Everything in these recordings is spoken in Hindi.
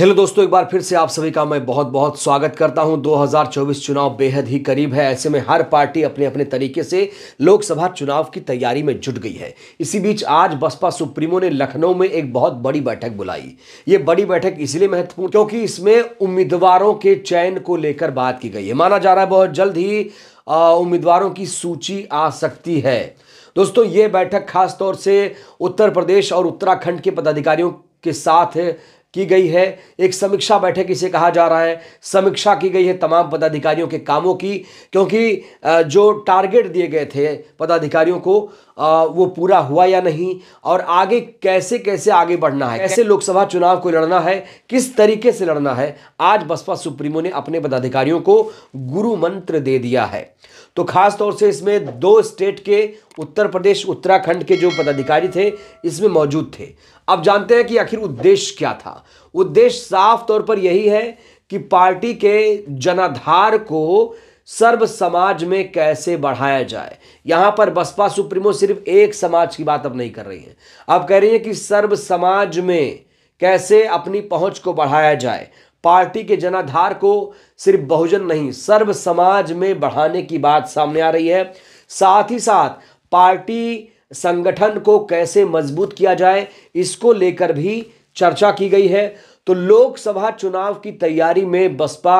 हेलो दोस्तों एक बार फिर से आप सभी का मैं बहुत बहुत स्वागत करता हूं 2024 चुनाव बेहद ही करीब है ऐसे में हर पार्टी अपने अपने तरीके से लोकसभा चुनाव की तैयारी में जुट गई है इसी बीच आज बसपा सुप्रीमो ने लखनऊ में एक बहुत बड़ी बैठक बुलाई ये बड़ी बैठक इसलिए महत्वपूर्ण क्योंकि इसमें उम्मीदवारों के चयन को लेकर बात की गई है माना जा रहा है बहुत जल्द ही उम्मीदवारों की सूची आ सकती है दोस्तों ये बैठक खासतौर से उत्तर प्रदेश और उत्तराखंड के पदाधिकारियों के साथ की गई है एक समीक्षा बैठक इसे कहा जा रहा है समीक्षा की गई है तमाम पदाधिकारियों के कामों की क्योंकि जो टारगेट दिए गए थे पदाधिकारियों को वो पूरा हुआ या नहीं और आगे कैसे कैसे आगे बढ़ना है कैसे लोकसभा चुनाव को लड़ना है किस तरीके से लड़ना है आज बसपा सुप्रीमो ने अपने पदाधिकारियों को गुरु मंत्र दे दिया है तो खास तौर से इसमें दो स्टेट के उत्तर प्रदेश उत्तराखंड के जो पदाधिकारी थे इसमें मौजूद थे अब जानते हैं कि आखिर उद्देश्य क्या था उद्देश्य साफ तौर पर यही है कि पार्टी के जनाधार को सर्व समाज में कैसे बढ़ाया जाए यहां पर बसपा सुप्रीमो सिर्फ एक समाज की बात अब नहीं कर रही है अब कह रही है कि सर्व समाज में कैसे अपनी पहुंच को बढ़ाया जाए पार्टी के जनाधार को सिर्फ बहुजन नहीं सर्व समाज में बढ़ाने की बात सामने आ रही है साथ ही साथ पार्टी संगठन को कैसे मजबूत किया जाए इसको लेकर भी चर्चा की गई है तो लोकसभा चुनाव की तैयारी में बसपा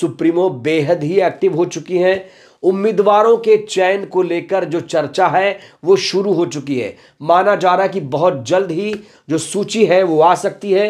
सुप्रीमो बेहद ही एक्टिव हो चुकी हैं उम्मीदवारों के चयन को लेकर जो चर्चा है वो शुरू हो चुकी है माना जा रहा है कि बहुत जल्द ही जो सूची है वो आ सकती है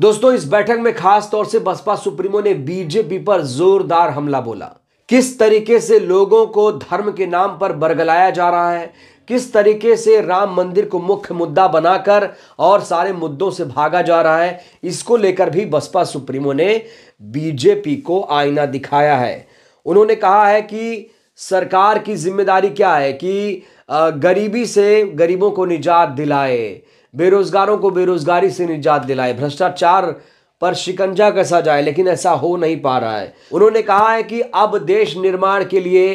दोस्तों इस बैठक में खास तौर से बसपा सुप्रीमो ने बीजेपी पर जोरदार हमला बोला किस तरीके से लोगों को धर्म के नाम पर बरगलाया जा रहा है किस तरीके से राम मंदिर को मुख्य मुद्दा बनाकर और सारे मुद्दों से भागा जा रहा है इसको लेकर भी बसपा सुप्रीमो ने बीजेपी को आईना दिखाया है उन्होंने कहा है कि सरकार की जिम्मेदारी क्या है कि गरीबी से गरीबों को निजात दिलाए बेरोजगारों को बेरोजगारी से निजात दिलाए भ्रष्टाचार पर शिकंजा कसा जाए लेकिन ऐसा हो नहीं पा रहा है उन्होंने कहा है कि अब देश निर्माण के लिए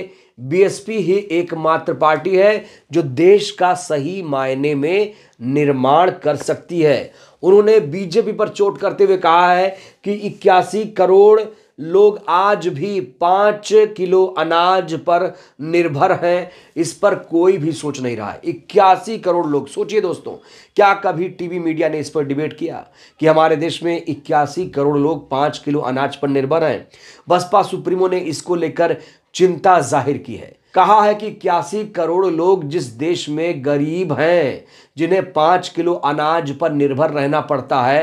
बीएसपी ही एकमात्र पार्टी है जो देश का सही मायने में निर्माण कर सकती है उन्होंने बीजेपी पर चोट करते हुए कहा है कि इक्यासी करोड़ लोग आज भी पाँच किलो अनाज पर निर्भर हैं इस पर कोई भी सोच नहीं रहा है इक्यासी करोड़ लोग सोचिए दोस्तों क्या कभी टीवी मीडिया ने इस पर डिबेट किया कि हमारे देश में इक्यासी करोड़ लोग पाँच किलो अनाज पर निर्भर हैं बसपा सुप्रीमो ने इसको लेकर चिंता जाहिर की है कहा है कि इक्यासी करोड़ लोग जिस देश में गरीब हैं जिन्हें पाँच किलो अनाज पर निर्भर रहना पड़ता है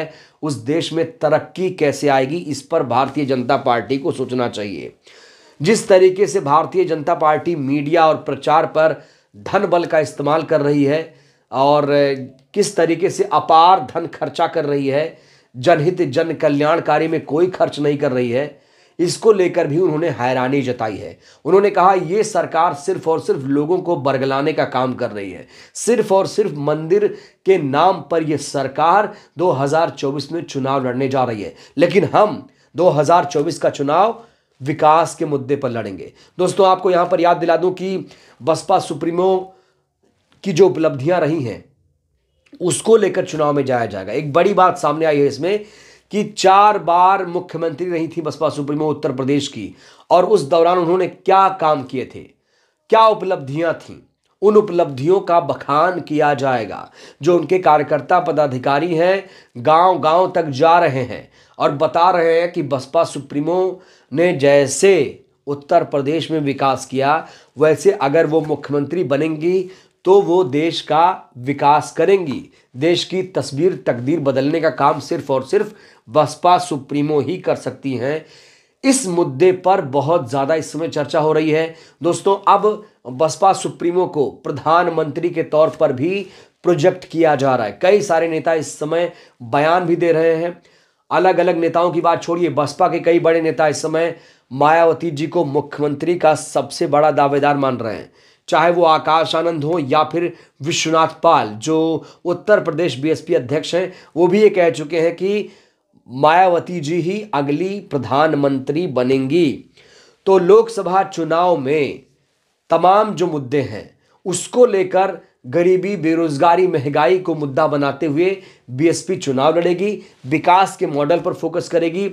उस देश में तरक्की कैसे आएगी इस पर भारतीय जनता पार्टी को सोचना चाहिए जिस तरीके से भारतीय जनता पार्टी मीडिया और प्रचार पर धन बल का इस्तेमाल कर रही है और किस तरीके से अपार धन खर्चा कर रही है जनहित जन कल्याणकारी में कोई खर्च नहीं कर रही है इसको लेकर भी उन्होंने हैरानी जताई है उन्होंने कहा यह सरकार सिर्फ और सिर्फ लोगों को बरगलाने का काम कर रही है सिर्फ और सिर्फ मंदिर के नाम पर यह सरकार 2024 में चुनाव लड़ने जा रही है लेकिन हम 2024 का चुनाव विकास के मुद्दे पर लड़ेंगे दोस्तों आपको यहां पर याद दिला दूं कि बसपा सुप्रीमो की जो उपलब्धियां रही हैं उसको लेकर चुनाव में जाया जाएगा एक बड़ी बात सामने आई है इसमें कि चार बार मुख्यमंत्री रही थी बसपा सुप्रीमो उत्तर प्रदेश की और उस दौरान उन्होंने क्या काम किए थे क्या उपलब्धियां थीं उन उपलब्धियों का बखान किया जाएगा जो उनके कार्यकर्ता पदाधिकारी हैं गांव गांव तक जा रहे हैं और बता रहे हैं कि बसपा सुप्रीमो ने जैसे उत्तर प्रदेश में विकास किया वैसे अगर वो मुख्यमंत्री बनेंगी तो वो देश का विकास करेंगी देश की तस्वीर तकदीर बदलने का काम सिर्फ और सिर्फ बसपा सुप्रीमो ही कर सकती हैं इस मुद्दे पर बहुत ज़्यादा इस समय चर्चा हो रही है दोस्तों अब बसपा सुप्रीमो को प्रधानमंत्री के तौर पर भी प्रोजेक्ट किया जा रहा है कई सारे नेता इस समय बयान भी दे रहे हैं अलग अलग नेताओं की बात छोड़िए बसपा के कई बड़े नेता इस समय मायावती जी को मुख्यमंत्री का सबसे बड़ा दावेदार मान रहे हैं चाहे वो आकाश आनंद हो या फिर विश्वनाथ पाल जो उत्तर प्रदेश बीएसपी अध्यक्ष हैं वो भी ये कह चुके हैं कि मायावती जी ही अगली प्रधानमंत्री बनेंगी तो लोकसभा चुनाव में तमाम जो मुद्दे हैं उसको लेकर गरीबी बेरोजगारी महंगाई को मुद्दा बनाते हुए बीएसपी चुनाव लड़ेगी विकास के मॉडल पर फोकस करेगी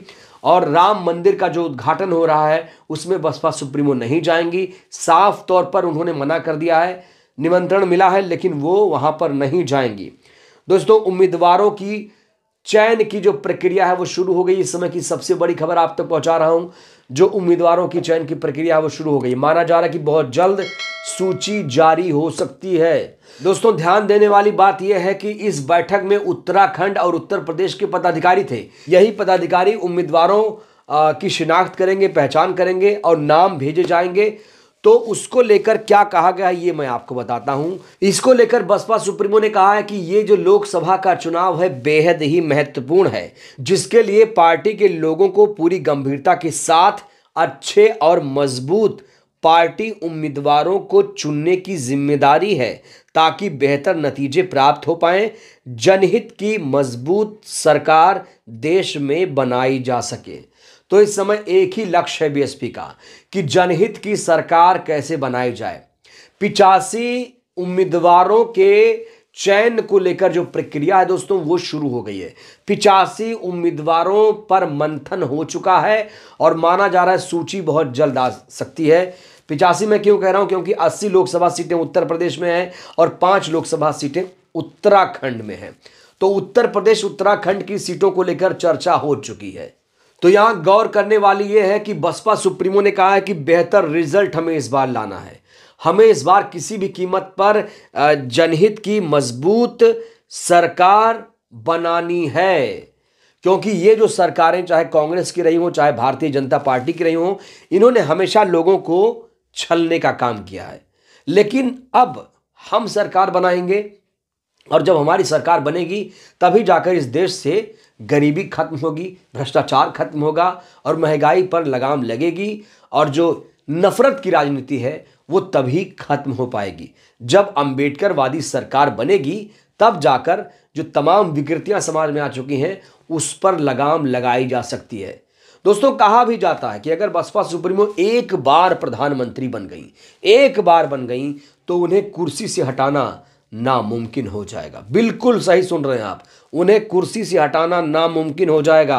और राम मंदिर का जो उद्घाटन हो रहा है उसमें बसपा सुप्रीमो नहीं जाएंगी साफ तौर पर उन्होंने मना कर दिया है निमंत्रण मिला है लेकिन वो वहाँ पर नहीं जाएंगी दोस्तों उम्मीदवारों की चयन की जो प्रक्रिया है वो शुरू हो गई इस समय की सबसे बड़ी खबर आप तक तो पहुंचा रहा हूं जो उम्मीदवारों की चयन की प्रक्रिया है वो शुरू हो गई माना जा रहा है कि बहुत जल्द सूची जारी हो सकती है दोस्तों ध्यान देने वाली बात यह है कि इस बैठक में उत्तराखंड और उत्तर प्रदेश के पदाधिकारी थे यही पदाधिकारी उम्मीदवारों की शिनाख्त करेंगे पहचान करेंगे और नाम भेजे जाएंगे तो उसको लेकर क्या कहा गया ये मैं आपको बताता हूं इसको लेकर बसपा सुप्रीमो ने कहा है कि ये जो लोकसभा का चुनाव है बेहद ही महत्वपूर्ण है जिसके लिए पार्टी के लोगों को पूरी गंभीरता के साथ अच्छे और मजबूत पार्टी उम्मीदवारों को चुनने की जिम्मेदारी है ताकि बेहतर नतीजे प्राप्त हो पाए जनहित की मजबूत सरकार देश में बनाई जा सके तो इस समय एक ही लक्ष्य है बीएसपी का कि जनहित की सरकार कैसे बनाई जाए पिचासी उम्मीदवारों के चयन को लेकर जो प्रक्रिया है दोस्तों वो शुरू हो गई है पिचासी उम्मीदवारों पर मंथन हो चुका है और माना जा रहा है सूची बहुत जल्द आ सकती है पिचासी मैं क्यों कह रहा हूं क्योंकि 80 लोकसभा सीटें उत्तर प्रदेश में हैं और पांच लोकसभा सीटें उत्तराखंड में हैं तो उत्तर प्रदेश उत्तराखंड की सीटों को लेकर चर्चा हो चुकी है तो यहाँ गौर करने वाली ये है कि बसपा सुप्रीमो ने कहा है कि बेहतर रिजल्ट हमें इस बार लाना है हमें इस बार किसी भी कीमत पर जनहित की मजबूत सरकार बनानी है क्योंकि ये जो सरकारें चाहे कांग्रेस की रही हों चाहे भारतीय जनता पार्टी की रही हों इन्होंने हमेशा लोगों को छलने का काम किया है लेकिन अब हम सरकार बनाएंगे और जब हमारी सरकार बनेगी तभी जाकर इस देश से गरीबी खत्म होगी भ्रष्टाचार खत्म होगा और महंगाई पर लगाम लगेगी और जो नफरत की राजनीति है वो तभी खत्म हो पाएगी जब अंबेडकरवादी सरकार बनेगी तब जाकर जो तमाम विकृतियां समाज में आ चुकी हैं उस पर लगाम लगाई जा सकती है दोस्तों कहा भी जाता है कि अगर बसपा सुप्रीमो एक बार प्रधानमंत्री बन गई एक बार बन गई तो उन्हें कुर्सी से हटाना नामुमकिन हो जाएगा बिल्कुल सही सुन रहे हैं आप उन्हें कुर्सी से हटाना नामुमकिन हो जाएगा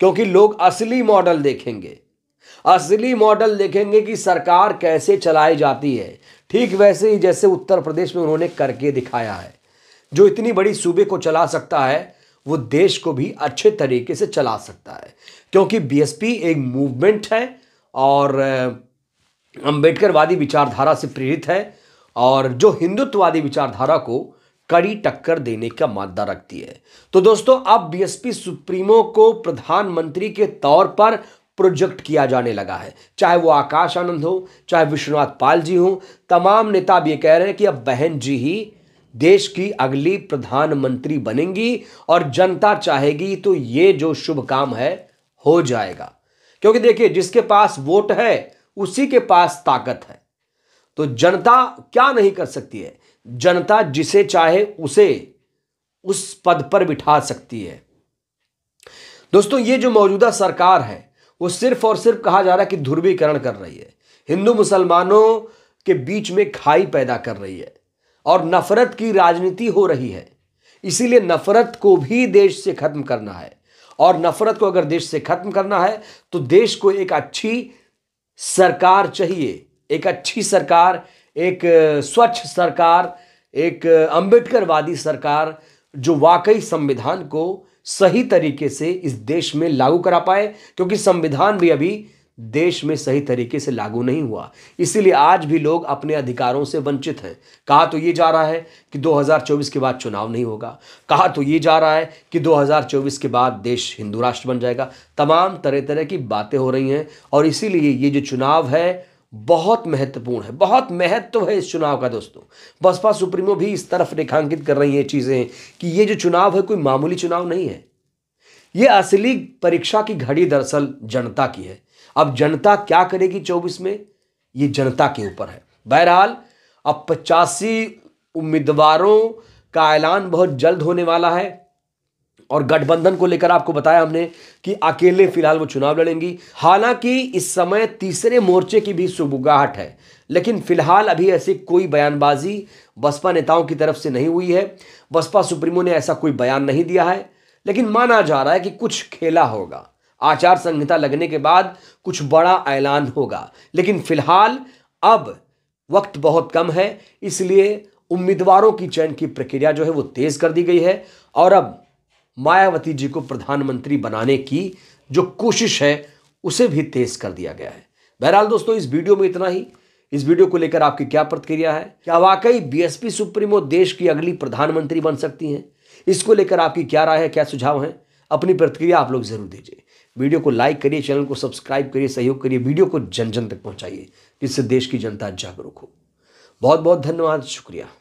क्योंकि लोग असली मॉडल देखेंगे असली मॉडल देखेंगे कि सरकार कैसे चलाई जाती है ठीक वैसे ही जैसे उत्तर प्रदेश में उन्होंने करके दिखाया है जो इतनी बड़ी सूबे को चला सकता है वो देश को भी अच्छे तरीके से चला सकता है क्योंकि बीएसपी एक मूवमेंट है और अंबेडकरवादी विचारधारा से प्रेरित है और जो हिंदुत्ववादी विचारधारा को कड़ी टक्कर देने का मादा रखती है तो दोस्तों अब बीएसपी सुप्रीमो को प्रधानमंत्री के तौर पर प्रोजेक्ट किया जाने लगा है चाहे वो आकाश आनंद हो चाहे विश्वनाथ पाल जी हों तमाम नेता भी ये कह रहे हैं कि अब बहन जी ही देश की अगली प्रधानमंत्री बनेंगी और जनता चाहेगी तो ये जो शुभ काम है हो जाएगा क्योंकि देखिए जिसके पास वोट है उसी के पास ताकत है तो जनता क्या नहीं कर सकती है जनता जिसे चाहे उसे उस पद पर बिठा सकती है दोस्तों ये जो मौजूदा सरकार है वो सिर्फ और सिर्फ कहा जा रहा है कि ध्रुवीकरण कर रही है हिंदू मुसलमानों के बीच में खाई पैदा कर रही है और नफरत की राजनीति हो रही है इसीलिए नफरत को भी देश से खत्म करना है और नफरत को अगर देश से खत्म करना है तो देश को एक अच्छी सरकार चाहिए एक अच्छी सरकार एक स्वच्छ सरकार एक अंबेडकरवादी सरकार जो वाकई संविधान को सही तरीके से इस देश में लागू करा पाए क्योंकि संविधान भी अभी देश में सही तरीके से लागू नहीं हुआ इसीलिए आज भी लोग अपने अधिकारों से वंचित हैं कहा तो ये जा रहा है कि 2024 के बाद चुनाव नहीं होगा कहा तो ये जा रहा है कि 2024 के बाद देश हिंदू राष्ट्र बन जाएगा तमाम तरह तरह की बातें हो रही हैं और इसीलिए ये जो चुनाव है बहुत महत्वपूर्ण है बहुत महत्व है इस चुनाव का दोस्तों बसपा सुप्रीमो भी इस तरफ रेखांकित कर रही है चीज़ें कि ये जो चुनाव है कोई मामूली चुनाव नहीं है ये असली परीक्षा की घड़ी दरअसल जनता की है अब जनता क्या करेगी चौबीस में ये जनता के ऊपर है बहरहाल अब पचासी उम्मीदवारों का ऐलान बहुत जल्द होने वाला है और गठबंधन को लेकर आपको बताया हमने कि अकेले फिलहाल वो चुनाव लड़ेंगी हालांकि इस समय तीसरे मोर्चे की भी सुबुगाहट है लेकिन फिलहाल अभी ऐसी कोई बयानबाजी बसपा नेताओं की तरफ से नहीं हुई है बसपा सुप्रीमो ने ऐसा कोई बयान नहीं दिया है लेकिन माना जा रहा है कि कुछ खेला होगा आचार संहिता लगने के बाद कुछ बड़ा ऐलान होगा लेकिन फिलहाल अब वक्त बहुत कम है इसलिए उम्मीदवारों की चयन की प्रक्रिया जो है वो तेज़ कर दी गई है और अब मायावती जी को प्रधानमंत्री बनाने की जो कोशिश है उसे भी तेज कर दिया गया है बहरहाल दोस्तों इस वीडियो में इतना ही इस वीडियो को लेकर आपकी क्या प्रतिक्रिया है क्या वाकई बीएसपी सुप्रीमो देश की अगली प्रधानमंत्री बन सकती हैं इसको लेकर आपकी क्या राय है क्या सुझाव हैं अपनी प्रतिक्रिया आप लोग जरूर दीजिए वीडियो को लाइक करिए चैनल को सब्सक्राइब करिए सहयोग करिए वीडियो को जन जन तक पहुंचाइए जिससे देश की जनता जागरूक हो बहुत बहुत धन्यवाद शुक्रिया